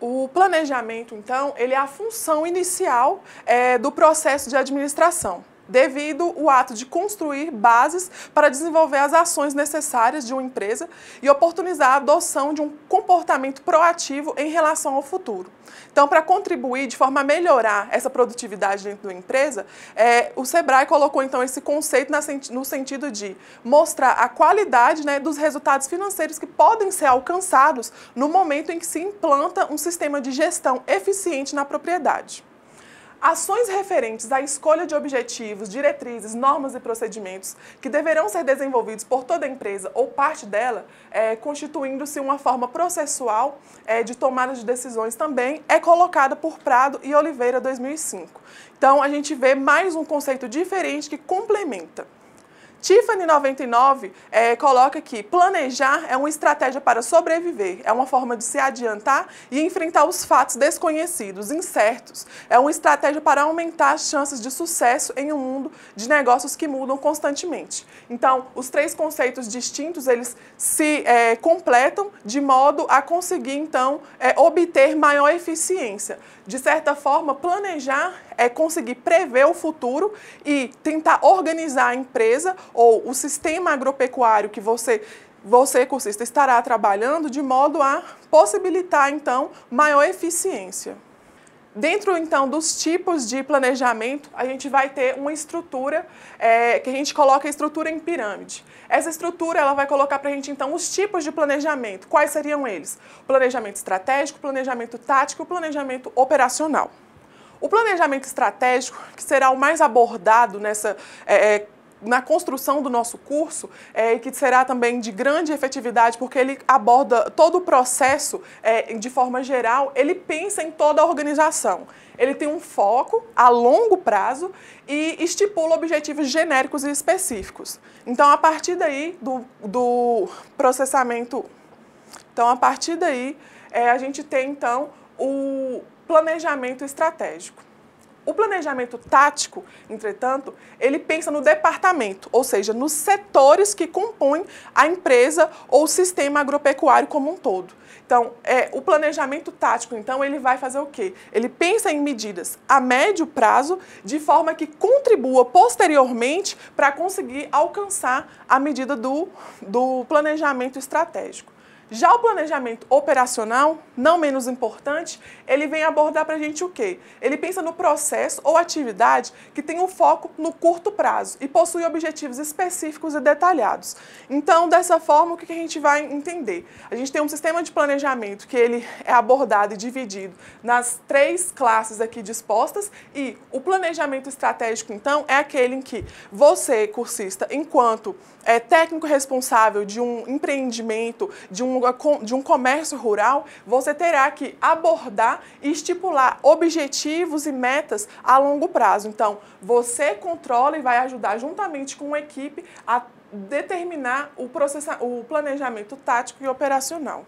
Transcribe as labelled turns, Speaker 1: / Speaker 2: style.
Speaker 1: O planejamento, então, ele é a função inicial é, do processo de administração devido o ato de construir bases para desenvolver as ações necessárias de uma empresa e oportunizar a adoção de um comportamento proativo em relação ao futuro. Então, para contribuir de forma a melhorar essa produtividade dentro da empresa, é, o Sebrae colocou então esse conceito na, no sentido de mostrar a qualidade né, dos resultados financeiros que podem ser alcançados no momento em que se implanta um sistema de gestão eficiente na propriedade. Ações referentes à escolha de objetivos, diretrizes, normas e procedimentos que deverão ser desenvolvidos por toda a empresa ou parte dela, é, constituindo-se uma forma processual é, de tomada de decisões também, é colocada por Prado e Oliveira 2005. Então, a gente vê mais um conceito diferente que complementa. Tiffany 99 é, eh, coloca que planejar é uma estratégia para sobreviver, é uma forma de se adiantar e enfrentar os fatos desconhecidos, incertos. É uma estratégia para aumentar as chances de sucesso em um mundo de negócios que mudam constantemente. Então, os três conceitos distintos eles se é, completam de modo a conseguir então é, obter maior eficiência. De certa forma, planejar é conseguir prever o futuro e tentar organizar a empresa ou o sistema agropecuário que você você, cursista, estará trabalhando de modo a possibilitar, então, maior eficiência. Dentro, então, dos tipos de planejamento, a gente vai ter uma estrutura é, que a gente coloca a estrutura em pirâmide. Essa estrutura, ela vai colocar para a gente, então, os tipos de planejamento. Quais seriam eles? Planejamento estratégico, planejamento tático, planejamento operacional. O planejamento estratégico, que será o mais abordado nessa é, é na construção do nosso curso é, que será também de grande efetividade, porque ele aborda todo o processo é, de forma geral, ele pensa em toda a organização. Ele tem um foco a longo prazo e estipula objetivos genéricos e específicos. Então, a partir daí do, do processamento, então a partir daí é, a gente tem então o planejamento estratégico. O planejamento tático, entretanto, ele pensa no departamento, ou seja, nos setores que compõem a empresa ou o sistema agropecuário como um todo. Então, é, o planejamento tático, então, ele vai fazer o quê? Ele pensa em medidas a médio prazo, de forma que contribua posteriormente para conseguir alcançar a medida do, do planejamento estratégico. Já o planejamento operacional, não menos importante, ele vem abordar para a gente o quê? Ele pensa no processo ou atividade que tem um foco no curto prazo e possui objetivos específicos e detalhados. Então, dessa forma, o que a gente vai entender? A gente tem um sistema de planejamento que ele é abordado e dividido nas três classes aqui dispostas e o planejamento estratégico, então, é aquele em que você, cursista, enquanto é, técnico responsável de um empreendimento, de um de um comércio rural, você terá que abordar e estipular objetivos e metas a longo prazo. Então, você controla e vai ajudar juntamente com a equipe a determinar o, o planejamento tático e operacional.